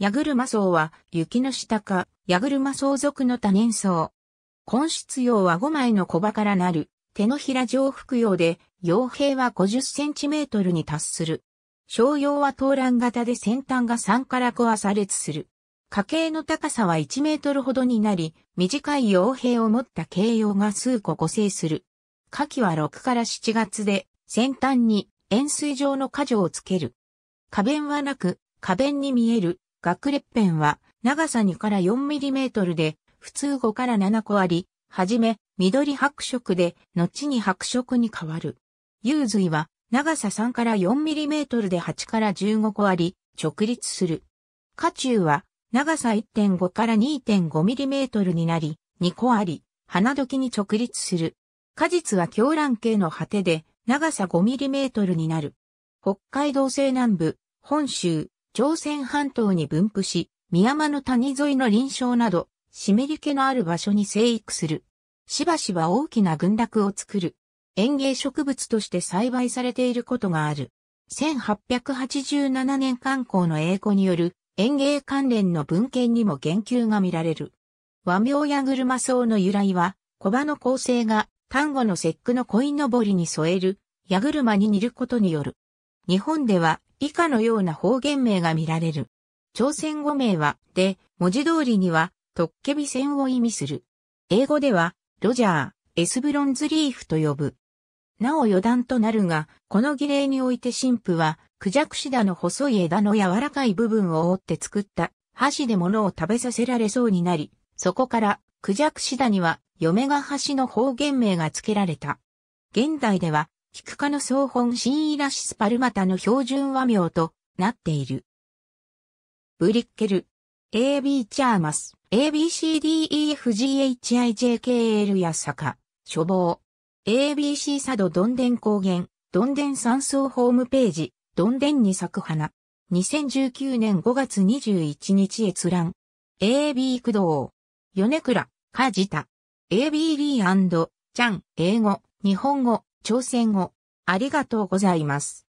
ヤグルマ層は、雪の下か、ヤグルマ層属の多年層。根室葉は5枚の小葉からなる、手のひら上腹葉で、葉兵は50センチメートルに達する。小葉は東乱型で先端が3から5は差列する。家計の高さは1メートルほどになり、短い傭兵を持った形容が数個個成する。夏季は6から7月で、先端に円錐状の果樹をつける。花弁はなく、花弁に見える学列片は長さ2から 4mm で普通5から7個あり、はじめ緑白色で後に白色に変わる。幽髄は長さ3から 4mm で8から15個あり、直立する。下中は長さ1.5から 2.5mm になり、2個あり、花時に直立する。果実は狂乱系の果てで長さ 5mm になる。北海道西南部、本州、朝鮮半島に分布し、宮間の谷沿いの臨床など、湿り気のある場所に生育する。しばしば大きな群落を作る。園芸植物として栽培されていることがある。1887年観光の英語による園芸関連の文献にも言及が見られる。和名や車草の由来は、小葉の構成が単語の節句の鯉のぼりに添える、矢車に似ることによる。日本では、以下のような方言名が見られる。朝鮮語名は、で、文字通りには、トッケビ線を意味する。英語では、ロジャー、エスブロンズリーフと呼ぶ。なお余談となるが、この儀礼において神父は、クジャクシダの細い枝の柔らかい部分を覆って作った箸で物を食べさせられそうになり、そこから、クジャクシダには、嫁が橋の方言名が付けられた。現代では、菊花の総本シーラシスパルマタの標準和名となっている。ブリッケル、AB チャーマス、ABCDEFGHIJKL や坂、処方。ABC 佐渡どんでん高原、どんでん山荘ホームページ、どんでんに咲く花。2019年5月21日閲覧。AB 駆動。米倉、梶田。AB リーチャン、英語、日本語、挑戦を、ありがとうございます。